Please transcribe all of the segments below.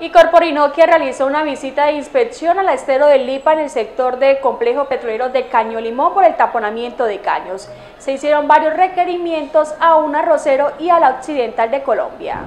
y Corporinoquia realizó una visita de inspección al estero de Lipa en el sector de complejo petrolero de Caño Limón por el taponamiento de caños. Se hicieron varios requerimientos a un arrocero y a la occidental de Colombia.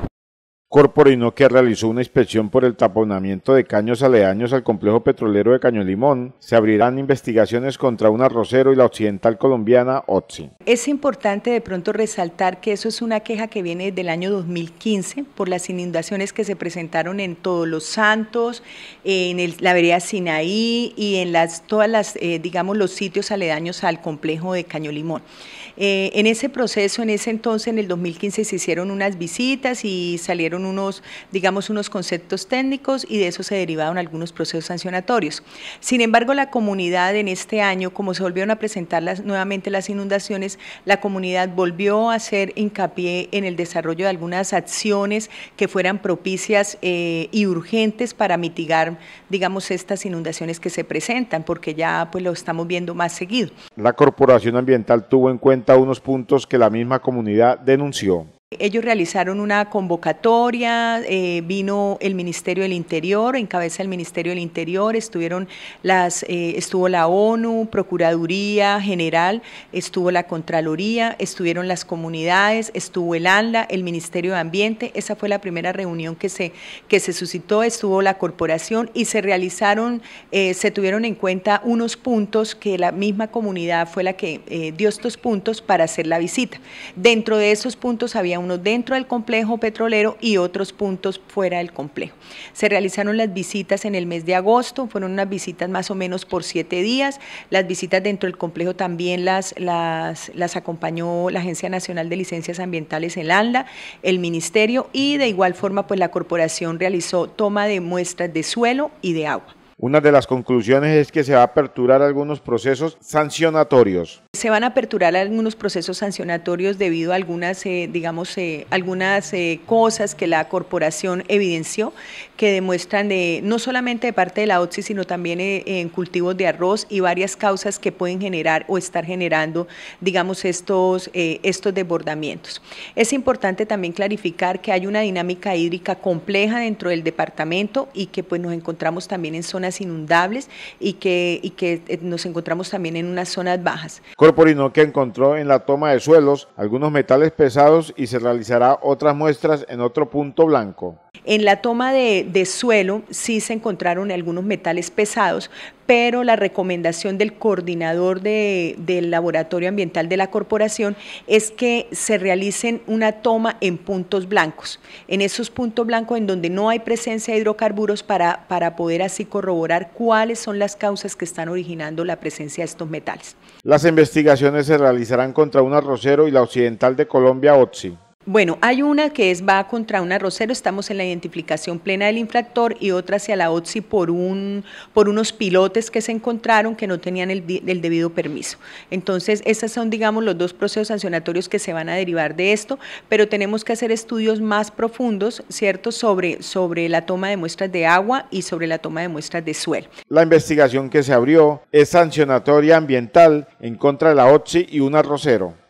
Corporino que realizó una inspección por el taponamiento de caños aledaños al complejo petrolero de Caño Limón, se abrirán investigaciones contra un arrocero y la occidental colombiana OTSI. Es importante de pronto resaltar que eso es una queja que viene desde año 2015 por las inundaciones que se presentaron en Todos los Santos, en la vereda Sinaí y en las, todas las, eh, digamos, los sitios aledaños al complejo de Caño Limón. Eh, en ese proceso, en ese entonces, en el 2015 se hicieron unas visitas y salieron unos, digamos, unos conceptos técnicos y de eso se derivaron algunos procesos sancionatorios. Sin embargo, la comunidad en este año, como se volvieron a presentar nuevamente las inundaciones, la comunidad volvió a hacer hincapié en el desarrollo de algunas acciones que fueran propicias eh, y urgentes para mitigar, digamos, estas inundaciones que se presentan, porque ya pues lo estamos viendo más seguido. La Corporación Ambiental tuvo en cuenta unos puntos que la misma comunidad denunció. Ellos realizaron una convocatoria, eh, vino el Ministerio del Interior, encabeza el Ministerio del Interior, estuvieron las, eh, estuvo la ONU, Procuraduría General, estuvo la Contraloría, estuvieron las comunidades, estuvo el ANLA, el Ministerio de Ambiente, esa fue la primera reunión que se, que se suscitó, estuvo la corporación y se realizaron, eh, se tuvieron en cuenta unos puntos que la misma comunidad fue la que dio estos puntos para hacer la visita. Dentro de esos puntos había unos dentro del complejo petrolero y otros puntos fuera del complejo. Se realizaron las visitas en el mes de agosto, fueron unas visitas más o menos por siete días. Las visitas dentro del complejo también las, las, acompañó la Agencia Nacional de Licencias Ambientales, el ANLA, el Ministerio y de igual forma pues la corporación realizó toma de muestras de suelo y de agua. Una de las conclusiones es que se va a aperturar algunos procesos sancionatorios. Se van a aperturar algunos procesos sancionatorios debido a algunas, eh, digamos, eh, algunas eh, cosas que la corporación evidenció que demuestran no solamente de parte de la OTSI, sino también en cultivos de arroz y varias causas que pueden generar o estar generando, digamos, estos, estos desbordamientos. Es importante también clarificar que hay una dinámica hídrica compleja dentro del departamento y que pues nos encontramos también en zonas inundables y que, y que eh, nos encontramos también en unas zonas bajas. Corporino que encontró en la toma de suelos algunos metales pesados y se realizará otras muestras en otro punto blanco. En la toma de, suelo sí se encontraron algunos metales pesados, pero la recomendación del coordinador del laboratorio ambiental de la corporación es que se realicen una toma en puntos blancos, en esos puntos blancos en donde no hay presencia de hidrocarburos para, para poder así corroborar cuáles son las causas que están originando la presencia de estos metales. Las investigaciones se realizarán contra un arrocero y la occidental de Colombia, OTSI. Bueno, hay una que es va contra un arrocero, estamos en la identificación plena del infractor y otra hacia la OTSI por, un, por unos pilotes que se encontraron que no tenían el, debido permiso. Entonces, esos son, digamos, los dos procesos sancionatorios que se van a derivar de esto, pero tenemos que hacer estudios más profundos, ¿cierto?, sobre, sobre la toma de muestras de agua y sobre la toma de muestras de suelo. La investigación que se abrió es sancionatoria ambiental en contra de la OTSI y un arrocero.